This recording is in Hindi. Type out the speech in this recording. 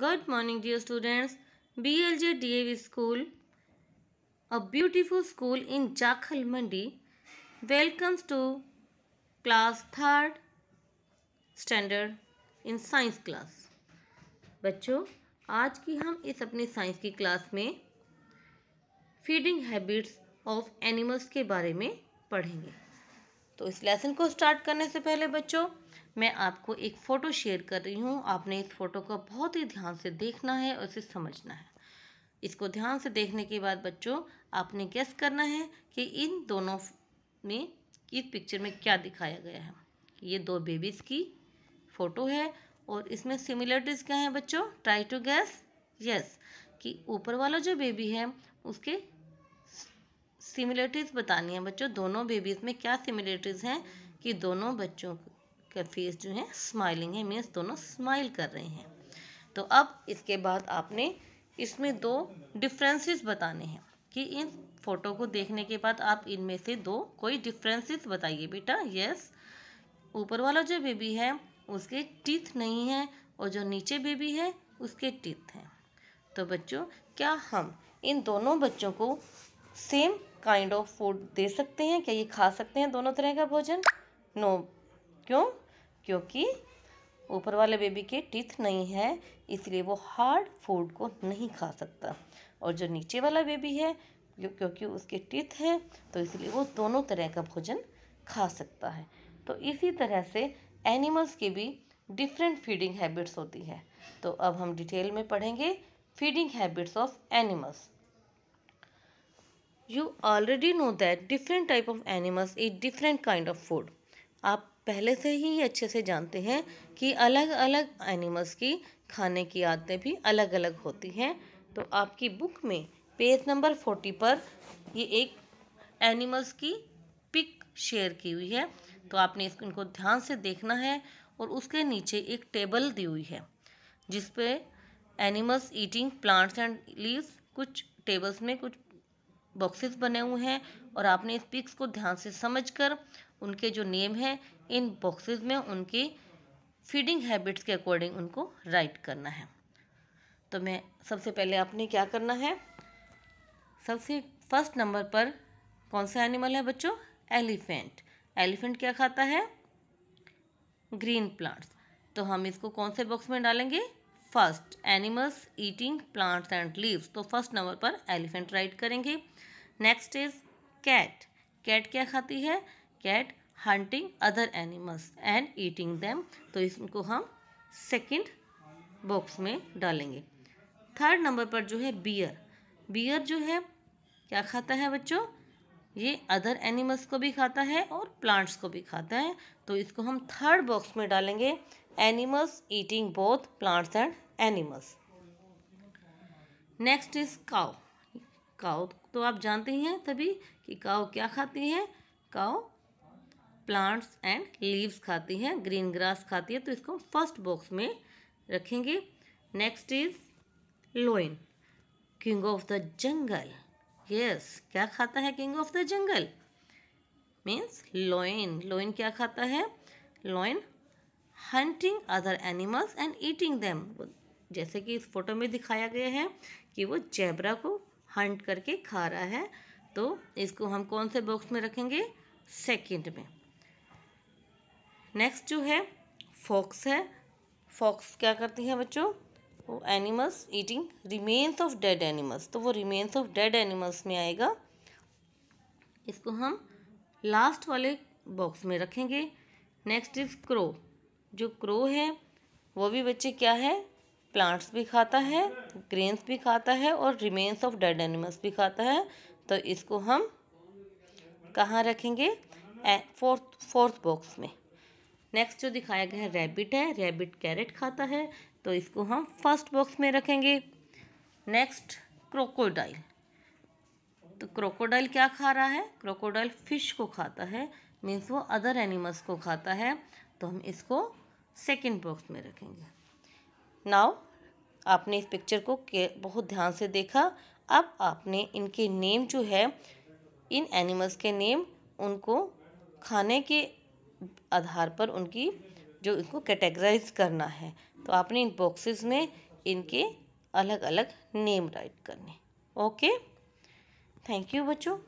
Good morning dear students B L J D A V school a beautiful school in Jakhal Mandi welcomes to class third standard in science class बच्चों आज की हम इस अपनी साइंस की क्लास में फीडिंग हैबिट्स ऑफ एनिमल्स के बारे में पढ़ेंगे तो इस लेसन को स्टार्ट करने से पहले बच्चों मैं आपको एक फ़ोटो शेयर कर रही हूँ आपने इस फ़ोटो को बहुत ही ध्यान से देखना है और इसे समझना है इसको ध्यान से देखने के बाद बच्चों आपने गेस करना है कि इन दोनों में इस पिक्चर में क्या दिखाया गया है ये दो बेबीज़ की फ़ोटो है और इसमें सिमिलरिटीज़ क्या हैं बच्चों ट्राई टू गैस यस कि ऊपर वाला जो बेबी है उसके सिमिलरिटीज़ बतानी है बच्चों दोनों बेबीज़ में क्या सिमिलरिटीज़ हैं कि दोनों बच्चों का फेस जो है स्माइलिंग है मीन्स दोनों स्माइल कर रहे हैं तो अब इसके बाद आपने इसमें दो डिफ्रेंसेस बताने हैं कि इन फ़ोटो को देखने के बाद आप इनमें से दो कोई डिफ्रेंसेस बताइए बेटा यस ऊपर वाला जो बेबी है उसके टीथ नहीं है और जो नीचे बेबी है उसके टीथ हैं तो बच्चों क्या हम इन दोनों बच्चों को सेम काइंड ऑफ फूड दे सकते हैं क्या ये खा सकते हैं दोनों तरह का भोजन नो no. क्यों क्योंकि ऊपर वाले बेबी के टीथ नहीं है इसलिए वो हार्ड फूड को नहीं खा सकता और जो नीचे वाला बेबी है क्योंकि उसके टीथ हैं तो इसलिए वो दोनों तरह का भोजन खा सकता है तो इसी तरह से एनिमल्स की भी डिफरेंट फीडिंग हैबिट्स होती है तो अब हम डिटेल में पढ़ेंगे feeding habits of animals you already know that different type of animals eat different kind of food आप पहले से ही ये अच्छे से जानते हैं कि अलग अलग एनिमल्स की खाने की आदतें भी अलग अलग होती हैं तो आपकी बुक में पेज नंबर फोर्टी पर ये एक एनिमल्स की पिक शेयर की हुई है तो आपने इनको ध्यान से देखना है और उसके नीचे एक टेबल दी हुई है जिसपे animals eating plants and leaves कुछ टेबल्स में कुछ बॉक्सेस बने हुए हैं और आपने इस पिक्स को ध्यान से समझकर उनके जो नेम हैं इन बॉक्सेस में उनकी फीडिंग हैबिट्स के अकॉर्डिंग उनको राइट करना है तो मैं सबसे पहले आपने क्या करना है सबसे फर्स्ट नंबर पर कौन सा एनिमल है बच्चों एलिफेंट एलिफेंट क्या खाता है ग्रीन प्लांट्स तो हम इसको कौन से बॉक्स में डालेंगे first animals eating plants and leaves तो फर्स्ट नंबर पर एलिफेंट राइट करेंगे नेक्स्ट इज कैट कैट क्या खाती है cat hunting other animals and eating them तो इसको हम सेकेंड बॉक्स में डालेंगे थर्ड नंबर पर जो है बियर बियर जो है क्या खाता है बच्चों ये अदर एनिमल्स को भी खाता है और प्लांट्स को भी खाता है तो इसको हम थर्ड बॉक्स में डालेंगे animals eating both plants and animals next is cow cow तो आप जानते ही हैं तभी कि cow क्या खाती है cow प्लांट्स एंड लीव्स खाती है ग्रीन ग्रास खाती है तो इसको फर्स्ट बॉक्स में रखेंगे next is lion king of the jungle yes क्या खाता है king of the jungle means lion lion क्या खाता है lion hunting other animals and eating them जैसे कि इस फोटो में दिखाया गया है कि वो जेबरा को हंट करके खा रहा है तो इसको हम कौन से बॉक्स में रखेंगे सेकेंड में नेक्स्ट जो है फॉक्स है फॉक्स क्या करती है बच्चों वो animals eating remains of dead animals तो वो रिमेन्स ऑफ डेड एनिमल्स में आएगा इसको हम लास्ट वाले बॉक्स में रखेंगे नेक्स्ट इज क्रो जो क्रो है वो भी बच्चे क्या है प्लांट्स भी खाता है ग्रेन्स भी खाता है और रिमेन्स ऑफ डेड एनिमल्स भी खाता है तो इसको हम कहाँ रखेंगे फोर्थ फोर्थ बॉक्स में नेक्स्ट जो दिखाया गया है रैबिट है रैबिट कैरेट खाता है तो इसको हम फर्स्ट बॉक्स में रखेंगे नेक्स्ट क्रोकोडाइल तो क्रोकोडाइल क्या खा रहा है क्रोकोडाइल फिश को खाता है मीन्स वो अदर एनिमल्स को खाता है तो हम इसको सेकंड बॉक्स में रखेंगे नाव आपने इस पिक्चर को बहुत ध्यान से देखा अब आपने इनके नेम जो है इन एनिमल्स के नेम उनको खाने के आधार पर उनकी जो इनको कैटेगराइज करना है तो आपने इन बॉक्सेस में इनके अलग अलग नेम राइट करने ओके थैंक यू बच्चों